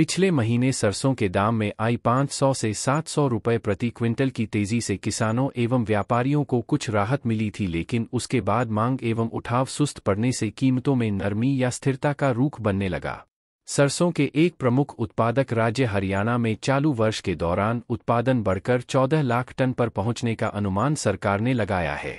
पिछले महीने सरसों के दाम में आई 500 से 700 रुपए प्रति क्विंटल की तेजी से किसानों एवं व्यापारियों को कुछ राहत मिली थी लेकिन उसके बाद मांग एवं उठाव सुस्त पड़ने से कीमतों में नरमी या स्थिरता का रूख बनने लगा सरसों के एक प्रमुख उत्पादक राज्य हरियाणा में चालू वर्ष के दौरान उत्पादन बढ़कर 14 लाख टन पर पहुंचने का अनुमान सरकार ने लगाया है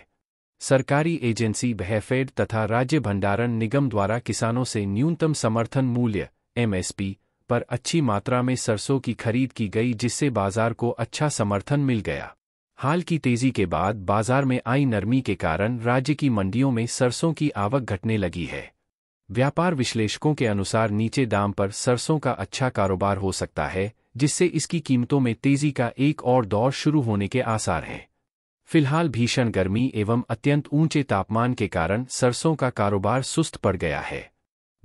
सरकारी एजेंसी बहफेड तथा राज्य भंडारण निगम द्वारा किसानों से न्यूनतम समर्थन मूल्य एमएसपी पर अच्छी मात्रा में सरसों की खरीद की गई जिससे बाजार को अच्छा समर्थन मिल गया हाल की तेजी के बाद बाजार में आई नरमी के कारण राज्य की मंडियों में सरसों की आवक घटने लगी है व्यापार विश्लेषकों के अनुसार नीचे दाम पर सरसों का अच्छा कारोबार हो सकता है जिससे इसकी कीमतों में तेजी का एक और दौर शुरू होने के आसार हैं फिलहाल भीषण गर्मी एवं अत्यंत ऊंचे तापमान के कारण सरसों का कारोबार सुस्त पड़ गया है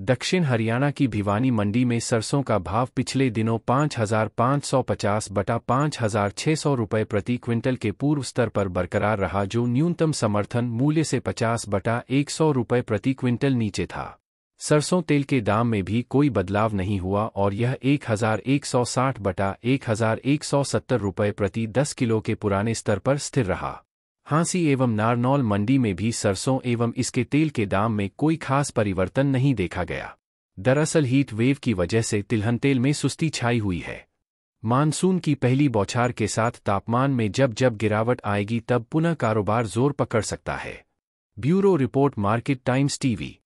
दक्षिण हरियाणा की भिवानी मंडी में सरसों का भाव पिछले दिनों 5,550 बटा 5,600 रुपये प्रति क्विंटल के पूर्व स्तर पर बरकरार रहा जो न्यूनतम समर्थन मूल्य से 50 बटा 100 रुपये प्रति क्विंटल नीचे था सरसों तेल के दाम में भी कोई बदलाव नहीं हुआ और यह 1,160 बटा 1,170 रुपये प्रति 10 किलो के पुराने स्तर पर स्थिर रहा हांसी एवं नारनौल मंडी में भी सरसों एवं इसके तेल के दाम में कोई खास परिवर्तन नहीं देखा गया दरअसल हीट वेव की वजह से तिलहन तेल में सुस्ती छाई हुई है मानसून की पहली बौछार के साथ तापमान में जब जब गिरावट आएगी तब पुनः कारोबार जोर पकड़ सकता है bureau report market times TV